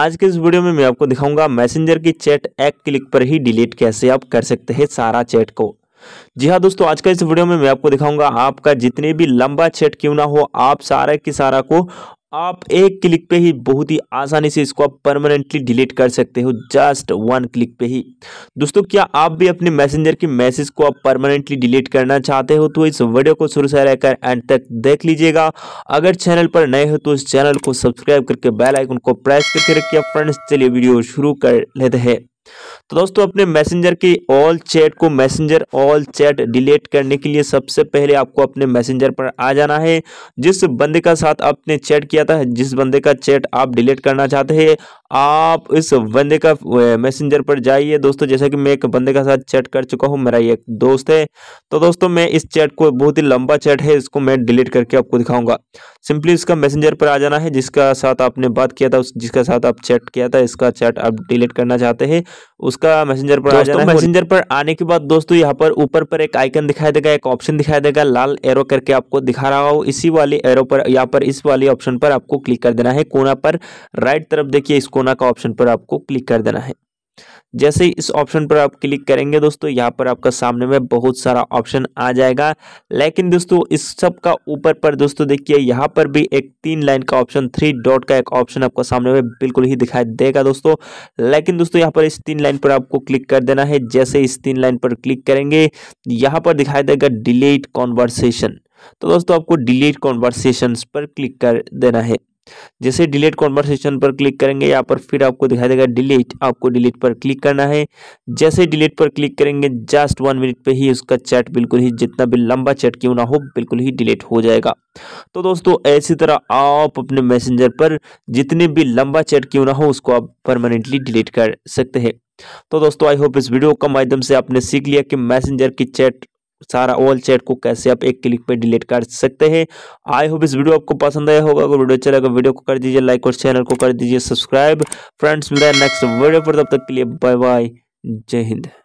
आज के इस वीडियो में मैं आपको दिखाऊंगा मैसेंजर की चैट एक क्लिक पर ही डिलीट कैसे आप कर सकते हैं सारा चैट को जी हाँ दोस्तों आज का इस वीडियो में मैं आपको दिखाऊंगा आपका जितने भी लंबा चैट क्यों ना हो आप सारा की सारा को आप एक क्लिक पे ही बहुत ही आसानी से इसको आप परमानेंटली डिलीट कर सकते हो जस्ट वन क्लिक पे ही दोस्तों क्या आप भी अपने मैसेंजर के मैसेज को आप परमानेंटली डिलीट करना चाहते हो तो इस वीडियो को शुरू से रहकर एंड तक देख लीजिएगा अगर चैनल पर नए हो तो इस चैनल को सब्सक्राइब करके बेल आइकन को प्रेस करके रखिए फ्रेंड्स चलिए वीडियो शुरू कर लेते हैं तो दोस्तों अपने मैसेंजर की ऑल चैट को मैसेंजर ऑल चैट डिलीट करने के लिए सबसे पहले आपको अपने मैसेंजर पर आ जाना है जिस बंदे का साथ आपने चैट किया था जिस बंदे का चैट आप डिलीट करना चाहते हैं आप इस बंदे का मैसेंजर पर जाइए दोस्तों जैसा कि मैं एक बंदे का साथ चैट कर चुका हूँ मेरा एक दोस्त है तो दोस्तों मैं इस चैट को बहुत ही लंबा चैट है इसको मैं डिलीट करके आपको दिखाऊंगा सिंपली इसका मैसेंजर पर आ जाना है जिसका साथ आपने बात किया था उस जिसका साथ आप चैट किया था इसका चैट आप डिलीट करना चाहते हैं उस उसका मैसेंजर पर आ जाना मैसेंजर पर आने के बाद दोस्तों यहाँ पर ऊपर पर एक आइकन दिखाई देगा एक ऑप्शन दिखाई देगा लाल एरो करके आपको दिखा रहा हूँ इसी वाले एरो पर यहाँ पर इस वाले ऑप्शन पर आपको क्लिक कर देना है कोना पर राइट तरफ देखिए इस कोना का ऑप्शन पर आपको क्लिक कर देना है जैसे ही इस ऑप्शन पर आप क्लिक करेंगे दोस्तों यहाँ पर आपका सामने में बहुत सारा ऑप्शन आ जाएगा लेकिन दोस्तों इस सब का ऊपर पर दोस्तों देखिए यहाँ पर भी एक तीन लाइन का ऑप्शन थ्री डॉट का एक ऑप्शन आपका सामने में बिल्कुल ही दिखाई देगा दोस्तों लेकिन दोस्तों यहाँ पर इस तीन लाइन पर आपको क्लिक कर देना है जैसे इस तीन लाइन पर क्लिक करेंगे यहाँ पर दिखाई देगा डिलीट कॉन्वर्सेशन तो दोस्तों आपको डिलीट कॉन्वर्सेशन पर क्लिक कर देना है जैसे डिलीट कॉन्वर्सेशन पर क्लिक करेंगे यहाँ पर फिर आपको दिखाई देगा डिलीट आपको डिलीट पर क्लिक करना है जैसे डिलीट पर क्लिक करेंगे जस्ट वन मिनट पे ही उसका चैट बिल्कुल ही जितना भी लंबा चैट क्यों ना हो बिल्कुल ही डिलीट हो जाएगा तो दोस्तों ऐसी तरह आप अपने मैसेंजर पर जितने भी लंबा चैट क्यों ना हो उसको आप परमानेंटली डिलीट कर सकते हैं तो दोस्तों आई होप इस वीडियो का माध्यम से आपने सीख लिया कि मैसेंजर की चैट सारा ऑल चैट को कैसे आप एक क्लिक पे डिलीट कर सकते हैं आई होप इस वीडियो आपको पसंद आया होगा अगर वीडियो अच्छा लगा वीडियो को कर दीजिए लाइक और चैनल को कर दीजिए सब्सक्राइब फ्रेंड्स मिला नेक्स्ट वीडियो पर तब तक के लिए बाय बाय जय हिंद